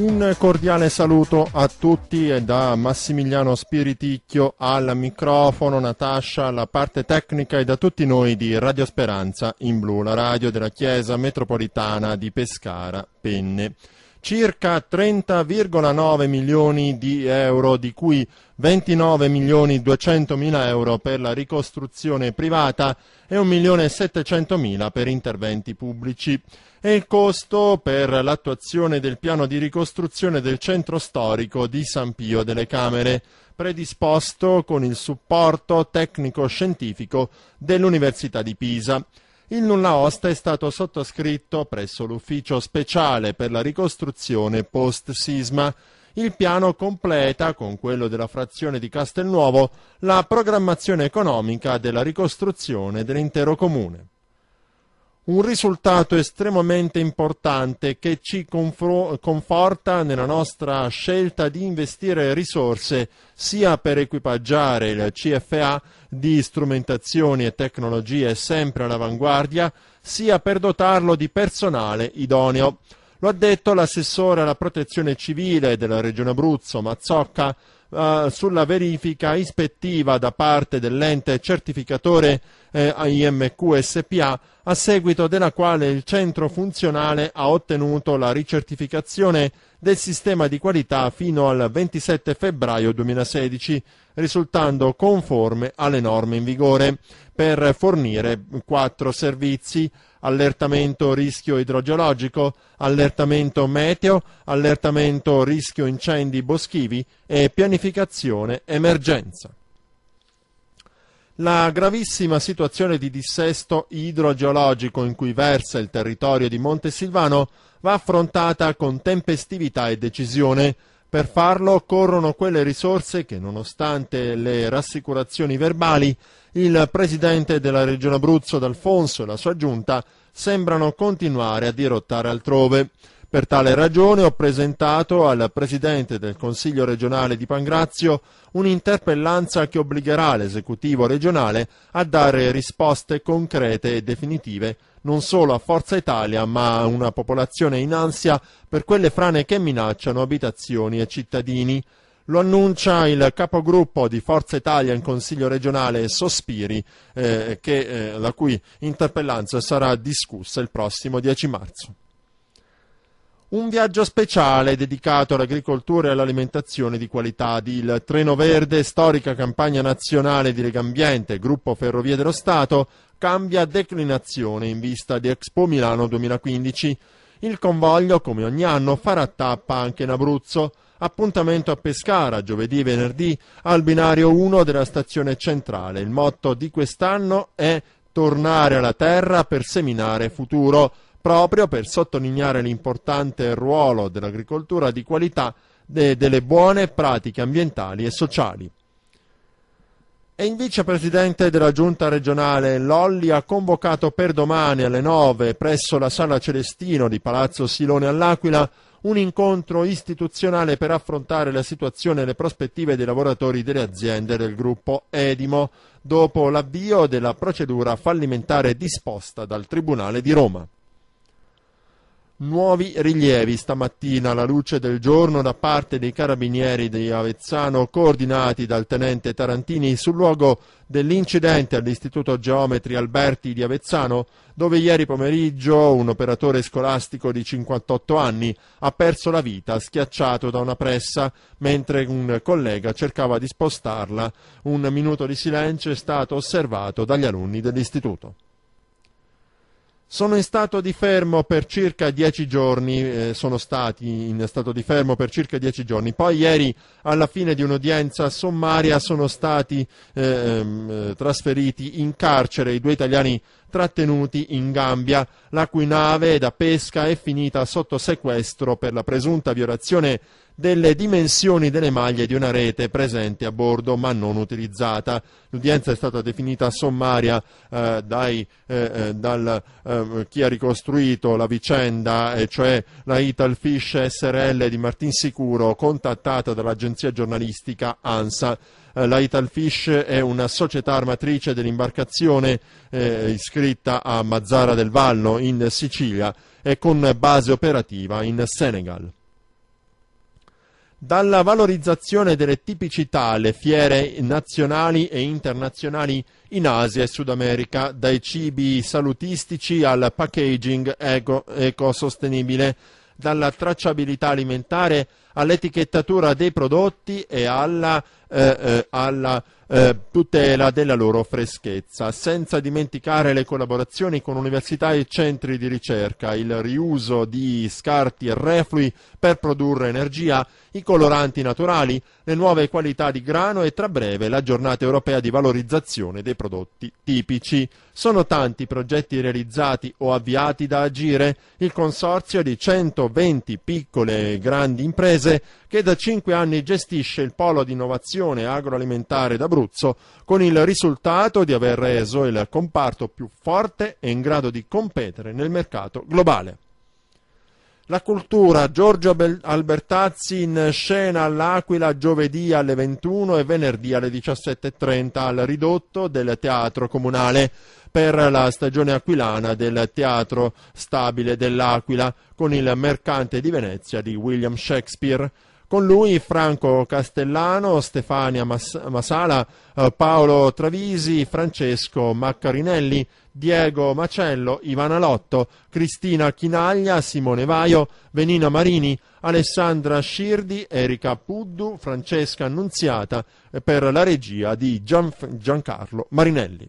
Un cordiale saluto a tutti e da Massimiliano Spiriticchio al microfono, Natascia alla parte tecnica e da tutti noi di Radio Speranza in Blu, la radio della Chiesa Metropolitana di Pescara, Penne circa 30,9 milioni di euro, di cui 29 milioni 200 mila euro per la ricostruzione privata e 1 milione 700 mila per interventi pubblici. E il costo per l'attuazione del piano di ricostruzione del centro storico di San Pio delle Camere, predisposto con il supporto tecnico-scientifico dell'Università di Pisa. Il nulla osta è stato sottoscritto presso l'ufficio speciale per la ricostruzione post-sisma. Il piano completa, con quello della frazione di Castelnuovo, la programmazione economica della ricostruzione dell'intero comune un risultato estremamente importante che ci conforta nella nostra scelta di investire risorse sia per equipaggiare il CFA di strumentazioni e tecnologie sempre all'avanguardia, sia per dotarlo di personale idoneo. Lo ha detto l'assessore alla protezione civile della Regione Abruzzo, Mazzocca, eh, sulla verifica ispettiva da parte dell'ente certificatore eh, IMQSPA, a seguito della quale il centro funzionale ha ottenuto la ricertificazione del sistema di qualità fino al 27 febbraio 2016, risultando conforme alle norme in vigore, per fornire quattro servizi allertamento rischio idrogeologico, allertamento meteo, allertamento rischio incendi boschivi e pianificazione emergenza. La gravissima situazione di dissesto idrogeologico in cui versa il territorio di Montesilvano va affrontata con tempestività e decisione, per farlo occorrono quelle risorse che, nonostante le rassicurazioni verbali, il presidente della Regione Abruzzo, D'Alfonso, e la sua giunta sembrano continuare a dirottare altrove. Per tale ragione ho presentato al Presidente del Consiglio regionale di Pangrazio un'interpellanza che obbligherà l'esecutivo regionale a dare risposte concrete e definitive non solo a Forza Italia ma a una popolazione in ansia per quelle frane che minacciano abitazioni e cittadini. Lo annuncia il capogruppo di Forza Italia in Consiglio regionale Sospiri, eh, che, eh, la cui interpellanza sarà discussa il prossimo 10 marzo un viaggio speciale dedicato all'agricoltura e all'alimentazione di qualità di Il Treno Verde, storica campagna nazionale di Legambiente, gruppo Ferrovie dello Stato, cambia declinazione in vista di Expo Milano 2015. Il convoglio, come ogni anno, farà tappa anche in Abruzzo. Appuntamento a Pescara, giovedì e venerdì, al binario 1 della stazione centrale. Il motto di quest'anno è Tornare alla terra per seminare futuro proprio per sottolineare l'importante ruolo dell'agricoltura di qualità e delle buone pratiche ambientali e sociali. E il vicepresidente della giunta regionale Lolli ha convocato per domani alle 9 presso la sala Celestino di Palazzo Silone all'Aquila un incontro istituzionale per affrontare la situazione e le prospettive dei lavoratori delle aziende del gruppo Edimo dopo l'avvio della procedura fallimentare disposta dal Tribunale di Roma. Nuovi rilievi stamattina alla luce del giorno da parte dei carabinieri di Avezzano coordinati dal tenente Tarantini sul luogo dell'incidente all'Istituto Geometri Alberti di Avezzano dove ieri pomeriggio un operatore scolastico di 58 anni ha perso la vita schiacciato da una pressa mentre un collega cercava di spostarla. Un minuto di silenzio è stato osservato dagli alunni dell'istituto. Sono in stato di fermo per circa dieci giorni, eh, sono stati in stato di fermo per circa dieci giorni. Poi ieri, alla fine di un'udienza sommaria, sono stati eh, ehm, eh trasferiti in carcere i due italiani trattenuti in Gambia, la cui nave da pesca è finita sotto sequestro per la presunta violazione delle dimensioni delle maglie di una rete presente a bordo ma non utilizzata. L'udienza è stata definita sommaria eh, dai, eh, eh dal eh, chi ha ricostruito la vicenda, e cioè la Italfish SRL di Martin Sicuro, contattata dall'agenzia giornalistica ANSA. Eh, la Italfish è una società armatrice dell'imbarcazione eh, iscritta a Mazzara del Vallo in Sicilia e con base operativa in Senegal. Dalla valorizzazione delle tipicità alle fiere nazionali e internazionali in Asia e Sud America, dai cibi salutistici al packaging eco- ecosostenibile, dalla tracciabilità alimentare all'etichettatura dei prodotti e alla eh, eh, alla eh, tutela della loro freschezza, senza dimenticare le collaborazioni con università e centri di ricerca, il riuso di scarti e reflui per produrre energia, i coloranti naturali, le nuove qualità di grano e tra breve la giornata europea di valorizzazione dei prodotti tipici. Sono tanti i progetti realizzati o avviati da agire, il consorzio di 120 piccole e grandi imprese che da cinque anni gestisce il polo di innovazione agroalimentare d'Abruzzo, con il risultato di aver reso il comparto più forte e in grado di competere nel mercato globale. La cultura, Giorgio Albertazzi in scena all'Aquila giovedì alle 21 e venerdì alle 17.30 al ridotto del Teatro Comunale per la stagione aquilana del Teatro Stabile dell'Aquila con il Mercante di Venezia di William Shakespeare. Con lui Franco Castellano, Stefania Mas- Masala, eh, Paolo Travisi, Francesco Maccarinelli, Diego Macello, Ivana Lotto, Cristina Chinaglia, Simone Vaio, Venina Marini, Alessandra Scirdi, Erika Puddu, Francesca Annunziata e eh, per la regia di Gian- Giancarlo Marinelli.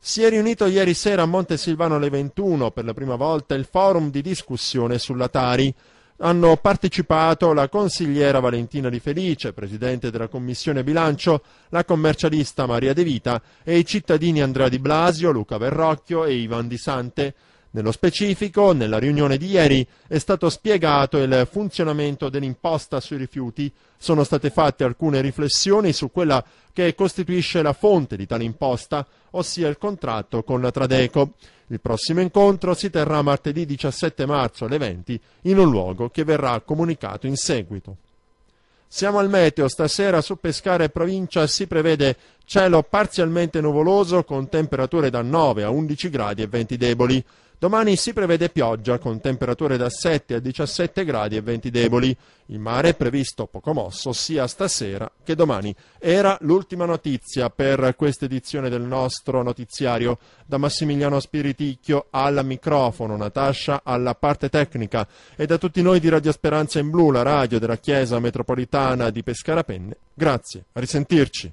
Si è riunito ieri sera a Monte Silvano alle 21 per la prima volta il forum di discussione sulla Tari hanno partecipato la consigliera Valentina Di Felice, presidente della Commissione Bilancio, la commercialista Maria De Vita e i cittadini Andrea Di Blasio, Luca Verrocchio e Ivan Di Sante, nello specifico, nella riunione di ieri è stato spiegato il funzionamento dell'imposta sui rifiuti, sono state fatte alcune riflessioni su quella che costituisce la fonte di tale imposta, ossia il contratto con la Tradeco. Il prossimo incontro si terrà martedì 17 marzo alle 20 in un luogo che verrà comunicato in seguito. Siamo al meteo, stasera su Pescara e provincia si prevede cielo parzialmente nuvoloso con temperature da 9 a 11 gradi e venti deboli. Domani si prevede pioggia con temperature da 7 a 17 gradi e venti deboli. Il mare è previsto poco mosso sia stasera che domani. Era l'ultima notizia per questa edizione del nostro notiziario. Da Massimiliano Spiriticchio al microfono, Natascia alla parte tecnica e da tutti noi di Radio Speranza in Blu, la radio della Chiesa Metropolitana di Pescara Penne. Grazie, a risentirci.